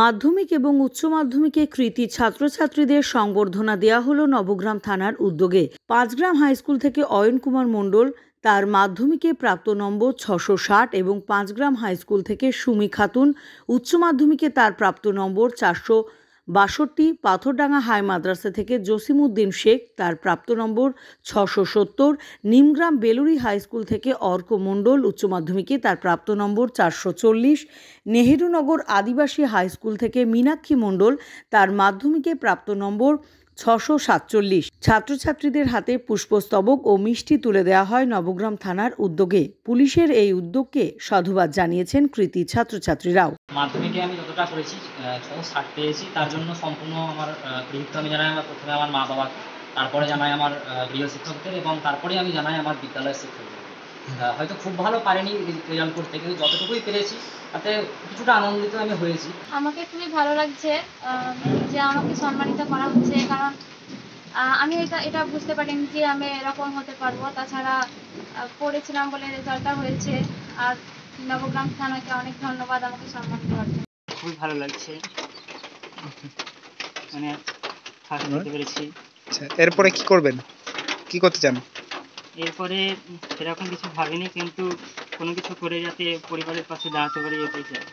মাধ্যমিক এবং উচ্চ মাধ্যমিকে কৃতি ছাত্রছাত্রীদের সংবর্ধনা দেয়া হলো নবগ্রাম থানার উদ্যোগে পাঁচগ্রাম হাইস্কুল থেকে অয়ন কুমার মণ্ডল তার মাধ্যমিকে প্রাপ্ত নম্বর ছশো ষাট এবং পাঁচগ্রাম হাইস্কুল থেকে সুমি খাতুন উচ্চ মাধ্যমিকে তার প্রাপ্ত নম্বর চারশো বাষট্টি পাথরডাঙ্গা হাই মাদ্রাসা থেকে উদ্দিন শেখ তার প্রাপ্ত নম্বর ছশো সত্তর নিমগ্রাম বেলুরি হাই স্কুল থেকে অর্ক মণ্ডল উচ্চ মাধ্যমিকে তার প্রাপ্ত নম্বর চারশো চল্লিশ নেহেরুনগর আদিবাসী হাই স্কুল থেকে মীনাক্ষী মণ্ডল তার মাধ্যমিকে প্রাপ্ত নম্বর ছশো সাতচল্লিশ ছাত্রছাত্রীদের হাতে পুষ্পস্তবক ও মিষ্টি তুলে দেওয়া হয় নবগ্রাম থানার উদ্যোগে পুলিশের এই উদ্যোগকে সাধুবাদ জানিয়েছেন কৃতি ছাত্রছাত্রীরাও মাধ্যমিকে আমি যতটা করেছি ষাট পেয়েছি তার জন্য সম্পূর্ণ আমার কৃতিত্ব আমি জানাই আমার প্রথমে আমার মা বাবা তারপরে জানাই আমার গৃহ শিক্ষকদের এবং তারপরে আমি জানাই আমার বিদ্যালয়ের শিক্ষকদের হয়তো খুব ভালো পারিনি রেজাল্ট করতে কিন্তু যতটুকুই পেরেছি তাতে কিছুটা আনন্দিত আমি হয়েছি আমাকে খুবই ভালো লাগছে যে আমাকে সম্মানিত করা হচ্ছে কারণ আমি এটা এটা বুঝতে পারিনি যে আমি এরকম হতে পারবো তাছাড়া পড়েছিলাম বলে রেজাল্টটা হয়েছে আর নবগ্রাম থানাকে অনেক ধন্যবাদ আমাকে সম্মান দেওয়ার জন্য খুবই ভালো লাগছে মানে ফার্স্ট হতে পেরেছি আচ্ছা এরপরে কি করবেন কি করতে চান এরপরে সেরকম কিছু ভাবিনি কিন্তু কোনো কিছু করে যাতে পরিবারের পাশে দাঁড়াতে পারি এটাই চাই